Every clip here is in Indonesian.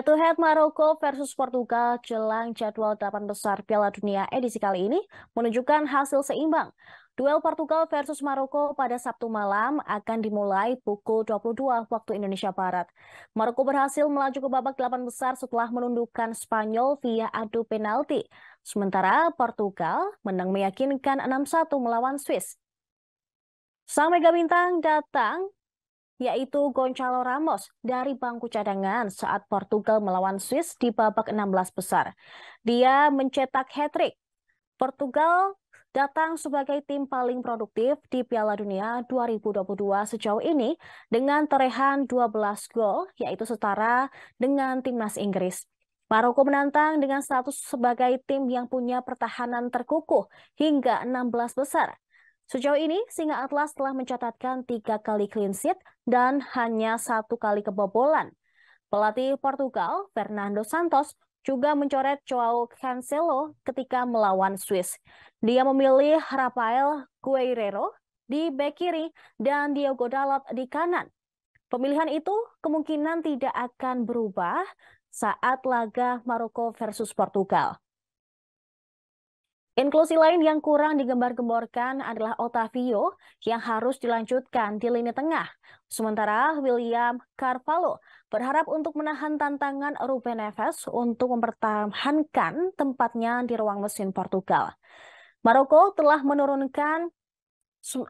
Head to head Maroko versus Portugal jelang jadwal delapan besar Piala Dunia edisi kali ini menunjukkan hasil seimbang. Duel Portugal versus Maroko pada Sabtu malam akan dimulai pukul 22 waktu Indonesia Barat. Maroko berhasil melaju ke babak delapan besar setelah menundukkan Spanyol via adu penalti. Sementara Portugal menang meyakinkan 6-1 melawan Swiss. Sang Mega Bintang datang yaitu Goncalo Ramos dari bangku cadangan saat Portugal melawan Swiss di babak 16 besar. Dia mencetak hat-trick. Portugal datang sebagai tim paling produktif di Piala Dunia 2022 sejauh ini dengan torehan 12 gol, yaitu setara dengan timnas Inggris. Maroko menantang dengan status sebagai tim yang punya pertahanan terkukuh hingga 16 besar. Sejauh ini, Singa Atlas telah mencatatkan tiga kali clean sheet dan hanya satu kali kebobolan. Pelatih Portugal, Fernando Santos, juga mencoret Joao Cancelo ketika melawan Swiss. Dia memilih Rafael Guerrero di bek kiri dan Diogo Dalot di kanan. Pemilihan itu kemungkinan tidak akan berubah saat laga Maroko versus Portugal. Inklusi lain yang kurang digembar-gemborkan adalah Otavio yang harus dilanjutkan di lini tengah. Sementara William Carvalho berharap untuk menahan tantangan Ruben Neves untuk mempertahankan tempatnya di ruang mesin Portugal. Maroko telah menurunkan 11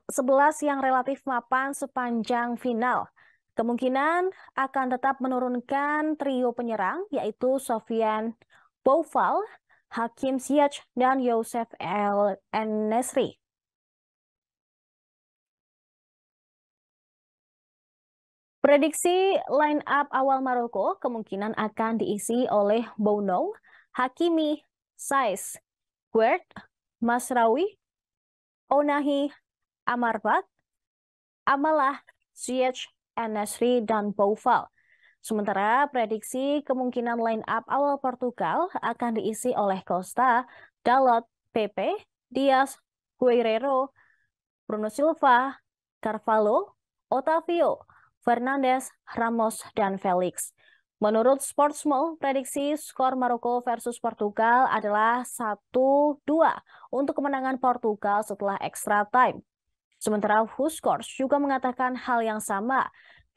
yang relatif mapan sepanjang final. Kemungkinan akan tetap menurunkan trio penyerang yaitu Sofian Boval, Hakim Siach dan Yosef El Nesri. Prediksi line up awal Maroko kemungkinan akan diisi oleh Bono, Hakimi, Saiz, Guert, Masrawi, Onahi, Amarbak, Amalah, Siach, Enesri, dan Boufal. Sementara prediksi kemungkinan line-up awal Portugal akan diisi oleh Costa, Dalot, Pepe, Dias, Guerrero, Bruno Silva, Carvalho, Otavio, Fernandes, Ramos, dan Felix. Menurut Sportsmall, prediksi skor Maroko versus Portugal adalah 1-2 untuk kemenangan Portugal setelah extra time. Sementara WhoScores juga mengatakan hal yang sama.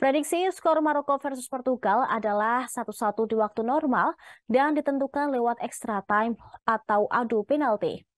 Prediksi skor Maroko versus Portugal adalah satu-satu di waktu normal dan ditentukan lewat extra time atau adu penalti.